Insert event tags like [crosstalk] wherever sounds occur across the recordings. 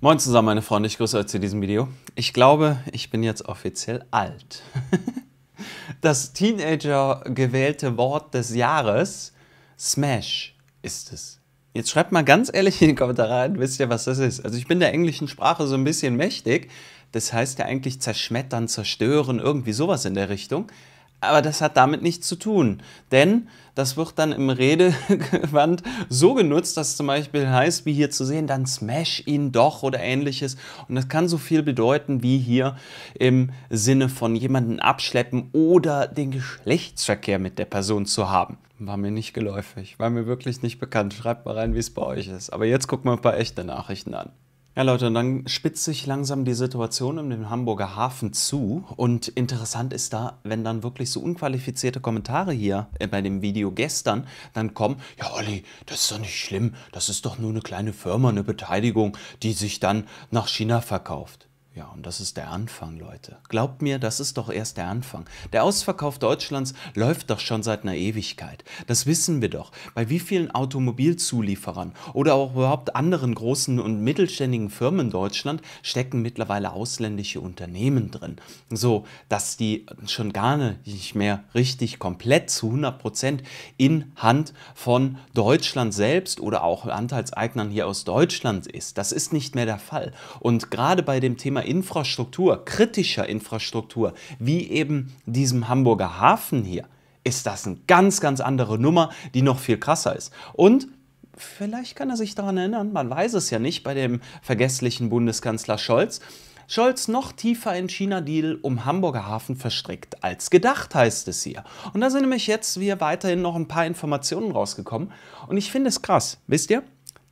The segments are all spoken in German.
Moin zusammen, meine Freunde, ich grüße euch zu diesem Video. Ich glaube, ich bin jetzt offiziell alt. [laughs] Das Teenager gewählte Wort des Jahres, Smash, ist es. Jetzt schreibt mal ganz ehrlich in die Kommentare rein, wisst ihr, was das ist? Also ich bin der englischen Sprache so ein bisschen mächtig. Das heißt ja eigentlich zerschmettern, zerstören, irgendwie sowas in der Richtung. Aber das hat damit nichts zu tun, denn das wird dann im Redewand so genutzt, dass zum Beispiel heißt, wie hier zu sehen, dann smash ihn doch oder ähnliches. Und das kann so viel bedeuten wie hier im Sinne von jemanden abschleppen oder den Geschlechtsverkehr mit der Person zu haben. War mir nicht geläufig, war mir wirklich nicht bekannt. Schreibt mal rein, wie es bei euch ist. Aber jetzt gucken wir ein paar echte Nachrichten an. Ja, Leute, und dann spitzt sich langsam die Situation in dem Hamburger Hafen zu. Und interessant ist da, wenn dann wirklich so unqualifizierte Kommentare hier äh, bei dem Video gestern dann kommen: Ja, Olli, das ist doch nicht schlimm. Das ist doch nur eine kleine Firma, eine Beteiligung, die sich dann nach China verkauft. Ja, und das ist der Anfang, Leute. Glaubt mir, das ist doch erst der Anfang. Der Ausverkauf Deutschlands läuft doch schon seit einer Ewigkeit. Das wissen wir doch. Bei wie vielen Automobilzulieferern oder auch überhaupt anderen großen und mittelständigen Firmen in Deutschland stecken mittlerweile ausländische Unternehmen drin. So, dass die schon gar nicht mehr richtig komplett zu 100 Prozent in Hand von Deutschland selbst oder auch Anteilseignern hier aus Deutschland ist. Das ist nicht mehr der Fall. Und gerade bei dem Thema Infrastruktur, kritischer Infrastruktur, wie eben diesem Hamburger Hafen hier, ist das eine ganz, ganz andere Nummer, die noch viel krasser ist. Und vielleicht kann er sich daran erinnern, man weiß es ja nicht bei dem vergesslichen Bundeskanzler Scholz, Scholz noch tiefer in China-Deal um Hamburger Hafen verstrickt als gedacht, heißt es hier. Und da sind nämlich jetzt wir weiterhin noch ein paar Informationen rausgekommen. Und ich finde es krass, wisst ihr?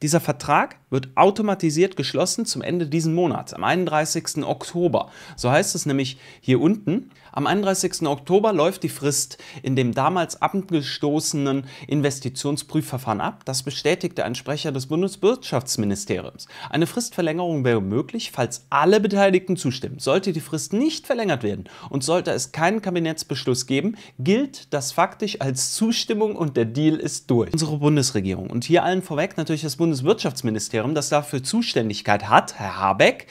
Dieser Vertrag wird automatisiert geschlossen zum Ende diesen Monats, am 31. Oktober. So heißt es nämlich hier unten. Am 31. Oktober läuft die Frist in dem damals abgestoßenen Investitionsprüfverfahren ab. Das bestätigte ein Sprecher des Bundeswirtschaftsministeriums. Eine Fristverlängerung wäre möglich, falls alle Beteiligten zustimmen. Sollte die Frist nicht verlängert werden und sollte es keinen Kabinettsbeschluss geben, gilt das faktisch als Zustimmung und der Deal ist durch. Unsere Bundesregierung und hier allen vorweg natürlich das Bundeswirtschaftsministerium Innenministerium, das dafür Zuständigkeit hat, Herr Habeck,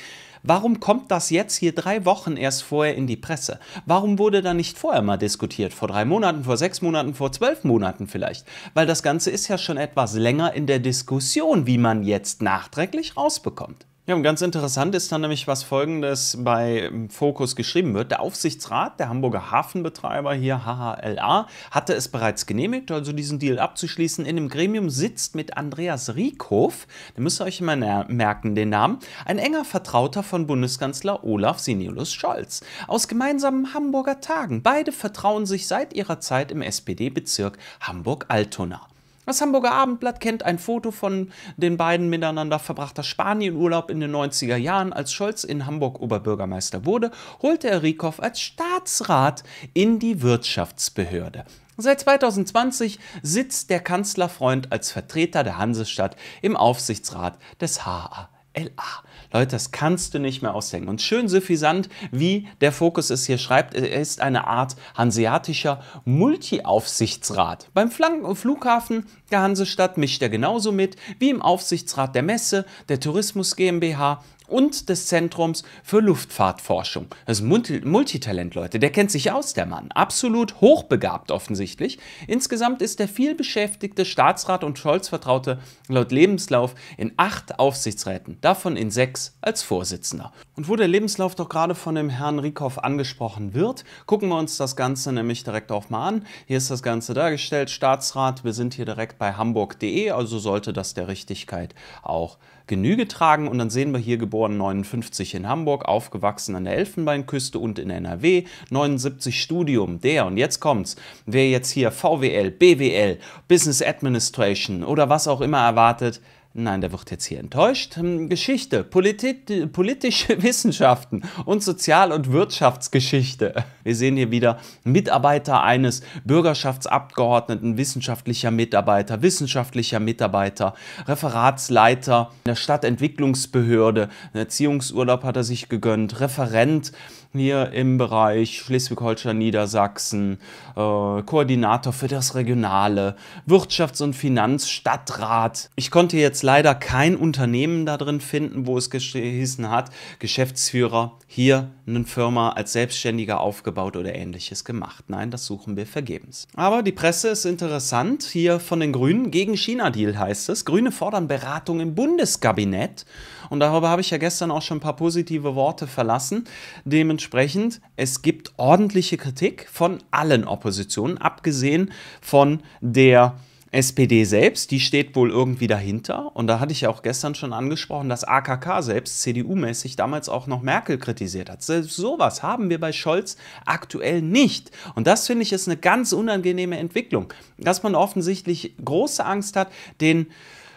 Warum kommt das jetzt hier drei Wochen erst vorher in die Presse? Warum wurde da nicht vorher mal diskutiert? Vor drei Monaten, vor sechs Monaten, vor zwölf Monaten vielleicht? Weil das Ganze ist ja schon etwas länger in der Diskussion, wie man jetzt nachträglich rausbekommt. Ja, und ganz interessant ist dann nämlich, was folgendes bei ähm, Fokus geschrieben wird. Der Aufsichtsrat der Hamburger Hafenbetreiber hier, HHLA, hatte es bereits genehmigt, also diesen Deal abzuschließen. In dem Gremium sitzt mit Andreas Rieckhoff, da müsst ihr euch immer merken, den Namen, ein enger Vertrauter von Bundeskanzler Olaf Sinilus Scholz. Aus gemeinsamen Hamburger Tagen. Beide vertrauen sich seit ihrer Zeit im SPD-Bezirk Hamburg-Altona. Das Hamburger Abendblatt kennt ein Foto von den beiden miteinander verbrachter Spanienurlaub in den 90er Jahren. Als Scholz in Hamburg Oberbürgermeister wurde, holte er Rieckhoff als Staatsrat in die Wirtschaftsbehörde. Seit 2020 sitzt der Kanzlerfreund als Vertreter der Hansestadt im Aufsichtsrat des HALA. Leute, das kannst du nicht mehr aushängen. Und schön suffisant, wie der Fokus es hier schreibt, er ist eine Art hanseatischer Multiaufsichtsrat. Beim Flughafen der Hansestadt mischt er genauso mit wie im Aufsichtsrat der Messe, der Tourismus GmbH und des Zentrums für Luftfahrtforschung. Das ist Multitalent, Leute. Der kennt sich aus, der Mann. Absolut hochbegabt offensichtlich. Insgesamt ist der vielbeschäftigte Staatsrat und Scholz-Vertraute laut Lebenslauf in acht Aufsichtsräten, davon in sechs als Vorsitzender. Und wo der Lebenslauf doch gerade von dem Herrn Rieckhoff angesprochen wird, gucken wir uns das Ganze nämlich direkt auch mal an. Hier ist das Ganze dargestellt. Staatsrat, wir sind hier direkt bei hamburg.de, also sollte das der Richtigkeit auch Genüge tragen. Und dann sehen wir hier Gebäude geboren 59 in Hamburg, aufgewachsen an der Elfenbeinküste und in NRW, 79 Studium, der und jetzt kommt's, wer jetzt hier VWL, BWL, Business Administration oder was auch immer erwartet, Nein, der wird jetzt hier enttäuscht. Hm, Geschichte, Politi politische [laughs] Wissenschaften und Sozial- und Wirtschaftsgeschichte. Wir sehen hier wieder Mitarbeiter eines Bürgerschaftsabgeordneten, wissenschaftlicher Mitarbeiter, wissenschaftlicher Mitarbeiter, Referatsleiter in der Stadtentwicklungsbehörde, Erziehungsurlaub hat er sich gegönnt, Referent hier im Bereich Schleswig-Holstein, Niedersachsen, äh, Koordinator für das Regionale, Wirtschafts- und Finanzstadtrat. Ich konnte jetzt leider kein Unternehmen da drin finden, wo es gehießen hat, Geschäftsführer hier eine Firma als Selbstständiger aufgebaut oder ähnliches gemacht. Nein, das suchen wir vergebens. Aber die Presse ist interessant. Hier von den Grünen gegen China-Deal heißt es. Grüne fordern Beratung im Bundeskabinett. Und darüber habe ich ja gestern auch schon ein paar positive Worte verlassen. Dementsprechend dementsprechend, es gibt ordentliche Kritik von allen Oppositionen, abgesehen von der SPD selbst, die steht wohl irgendwie dahinter. Und da hatte ich ja auch gestern schon angesprochen, dass AKK selbst CDU-mäßig damals auch noch Merkel kritisiert hat. Selbst sowas haben wir bei Scholz aktuell nicht. Und das finde ich ist eine ganz unangenehme Entwicklung, dass man offensichtlich große Angst hat, den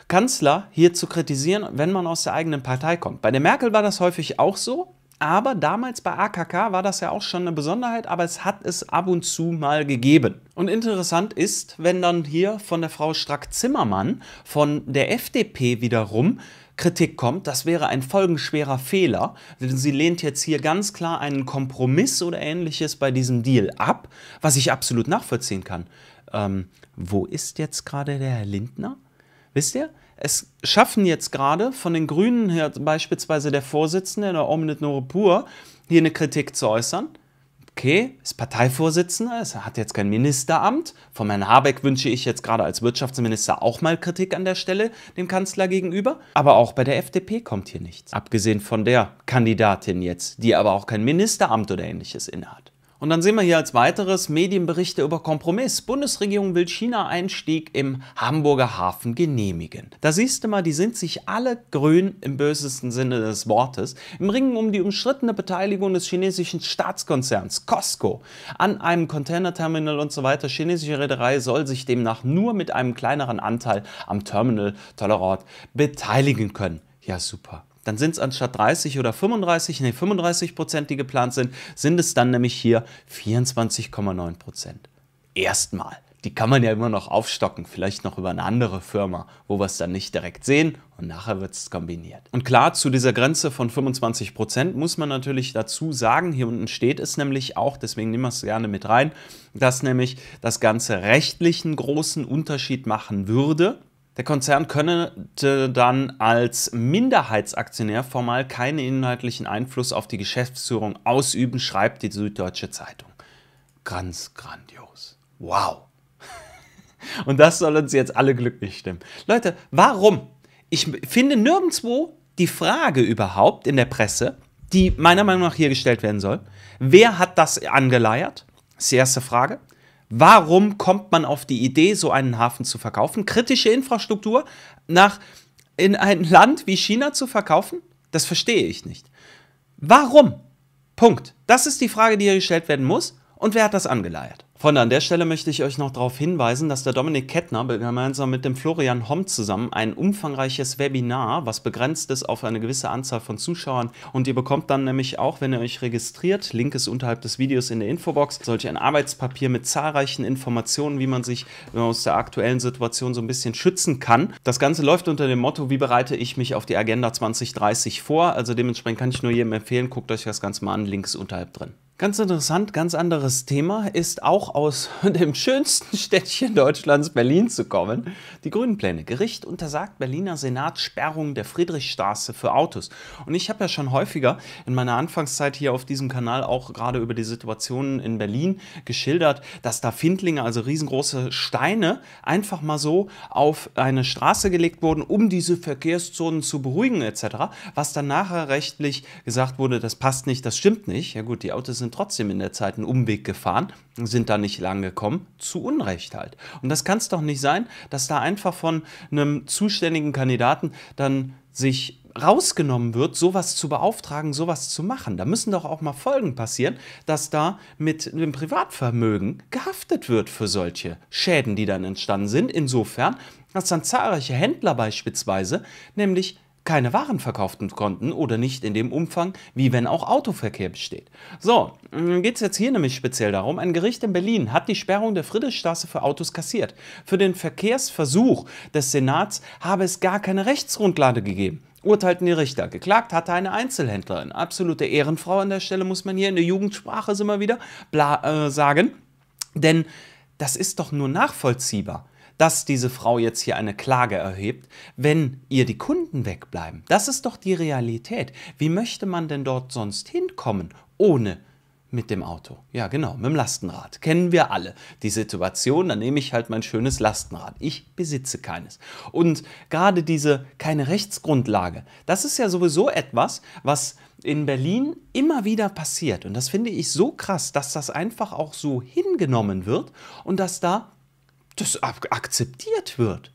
Kanzler hier zu kritisieren, wenn man aus der eigenen Partei kommt. Bei der Merkel war das häufig auch so. Aber damals bei AKK war das ja auch schon eine Besonderheit, aber es hat es ab und zu mal gegeben. Und interessant ist, wenn dann hier von der Frau Strack-Zimmermann von der FDP wiederum Kritik kommt, das wäre ein folgenschwerer Fehler, denn sie lehnt jetzt hier ganz klar einen Kompromiss oder ähnliches bei diesem Deal ab, was ich absolut nachvollziehen kann. Ähm, wo ist jetzt gerade der Herr Lindner? Wisst ihr? es schaffen jetzt gerade von den Grünen her beispielsweise der Vorsitzende der Omnit Norepur hier eine Kritik zu äußern. Okay, ist Parteivorsitzender, es hat jetzt kein Ministeramt. Von Herrn Habeck wünsche ich jetzt gerade als Wirtschaftsminister auch mal Kritik an der Stelle dem Kanzler gegenüber. Aber auch bei der FDP kommt hier nichts. Abgesehen von der Kandidatin jetzt, die aber auch kein Ministeramt oder ähnliches innehat. Und dann sehen wir hier als weiteres Medienberichte über Kompromiss. Bundesregierung will China-Einstieg im Hamburger Hafen genehmigen. Da siehst du mal, die sind sich alle grün im bösesten Sinne des Wortes im Ringen um die umstrittene Beteiligung des chinesischen Staatskonzerns Costco an einem Containerterminal und so weiter. Chinesische Reederei soll sich demnach nur mit einem kleineren Anteil am Terminal Tollerort beteiligen können. Ja, super dann sind es anstatt 30 oder 35, nee, 35 Prozent, die geplant sind, sind es dann nämlich hier 24,9 Prozent. Erstmal. Die kann man ja immer noch aufstocken, vielleicht noch über eine andere Firma, wo wir es dann nicht direkt sehen und nachher wird es kombiniert. Und klar, zu dieser Grenze von 25% Prozent muss man natürlich dazu sagen, hier unten steht es nämlich auch, deswegen nehmen wir es gerne mit rein, dass nämlich das Ganze rechtlichen großen Unterschied machen würde, der Konzern könnte dann als Minderheitsaktionär formal keinen inhaltlichen Einfluss auf die Geschäftsführung ausüben, schreibt die Süddeutsche Zeitung. Ganz grandios. Wow. [laughs] Und das soll uns jetzt alle glücklich stimmen. Leute, warum? Ich finde nirgendwo die Frage überhaupt in der Presse, die meiner Meinung nach hier gestellt werden soll. Wer hat das angeleiert? Das ist die erste Frage. Warum kommt man auf die Idee, so einen Hafen zu verkaufen? Kritische Infrastruktur nach in ein Land wie China zu verkaufen? Das verstehe ich nicht. Warum? Punkt. Das ist die Frage, die hier gestellt werden muss. Und wer hat das angeleiert? Freunde, an der Stelle möchte ich euch noch darauf hinweisen, dass der Dominik Kettner gemeinsam mit dem Florian Homm zusammen ein umfangreiches Webinar, was begrenzt ist auf eine gewisse Anzahl von Zuschauern und ihr bekommt dann nämlich auch, wenn ihr euch registriert, Link ist unterhalb des Videos in der Infobox, solch ein Arbeitspapier mit zahlreichen Informationen, wie man sich äh, aus der aktuellen Situation so ein bisschen schützen kann. Das Ganze läuft unter dem Motto, wie bereite ich mich auf die Agenda 2030 vor? Also dementsprechend kann ich nur jedem empfehlen, guckt euch das Ganze mal an, Link ist unterhalb drin. Ganz interessant, ganz anderes Thema ist auch aus [laughs] dem schönsten Städtchen Deutschlands, Berlin, zu kommen. Die Grünenpläne. Gericht untersagt Berliner Senat Sperrung der Friedrichstraße für Autos. Und ich habe ja schon häufiger in meiner Anfangszeit hier auf diesem Kanal auch gerade über die Situationen in Berlin geschildert, dass da Findlinge, also riesengroße Steine, einfach mal so auf eine Straße gelegt wurden, um diese Verkehrszonen zu beruhigen etc. Was dann nachher rechtlich gesagt wurde, das passt nicht, das stimmt nicht. Ja gut, die Autos sind sind trotzdem in der Zeit einen Umweg gefahren, sind da nicht lang gekommen, zu Unrecht halt. Und das kann es doch nicht sein, dass da einfach von einem zuständigen Kandidaten dann sich rausgenommen wird, sowas zu beauftragen, sowas zu machen. Da müssen doch auch mal Folgen passieren, dass da mit dem Privatvermögen gehaftet wird für solche Schäden, die dann entstanden sind. Insofern, dass dann zahlreiche Händler beispielsweise nämlich keine Waren verkaufen konnten oder nicht in dem Umfang, wie wenn auch Autoverkehr besteht. So, mm, geht es jetzt hier nämlich speziell darum, ein Gericht in Berlin hat die Sperrung der Friedrichstraße für Autos kassiert. Für den Verkehrsversuch des Senats habe es gar keine Rechtsgrundlage gegeben urteilten die Richter. Geklagt hatte eine Einzelhändlerin. Absolute Ehrenfrau an der Stelle, muss man hier in der Jugendsprache immer wieder bla, äh, sagen. Denn das ist doch nur nachvollziehbar dass diese Frau jetzt hier eine Klage erhebt, wenn ihr die Kunden wegbleiben. Das ist doch die Realität. Wie möchte man denn dort sonst hinkommen, ohne mit dem Auto. Ja, genau, mit dem Lastenrad. Kennen wir alle die Situation, dann nehme ich halt mein schönes Lastenrad. Ich besitze keines. Und gerade diese keine Rechtsgrundlage, das ist ja sowieso etwas, was in Berlin immer wieder passiert. Und das finde ich so krass, dass das einfach auch so hingenommen wird und dass da das akzeptiert wird.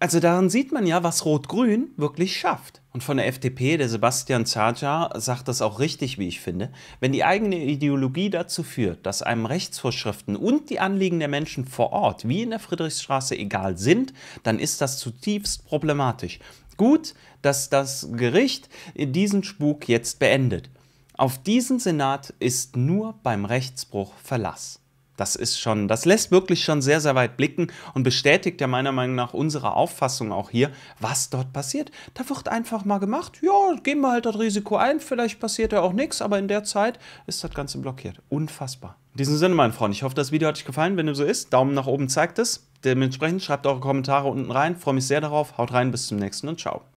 Also daran sieht man ja, was Rot-Grün wirklich schafft. Und von der FDP, der Sebastian Zaja, sagt das auch richtig, wie ich finde. Wenn die eigene Ideologie dazu führt, dass einem Rechtsvorschriften und die Anliegen der Menschen vor Ort, wie in der Friedrichstraße, egal sind, dann ist das zutiefst problematisch. Gut, dass das Gericht diesen Spuk jetzt beendet. Auf diesen Senat ist nur beim Rechtsbruch Verlass das ist schon, das lässt wirklich schon sehr, sehr weit blicken und bestätigt ja meiner Meinung nach unsere Auffassung auch hier, was dort passiert. Da wird einfach mal gemacht, ja, gehen wir halt das Risiko ein, vielleicht passiert ja auch nichts, aber in der Zeit ist das Ganze blockiert. Unfassbar. In diesem Sinne, mein Freund, ich hoffe, das Video hat euch gefallen. Wenn dem so ist, Daumen nach oben zeigt es. Dementsprechend schreibt eure Kommentare unten rein. Freue mich sehr darauf. Haut rein, bis zum nächsten und ciao.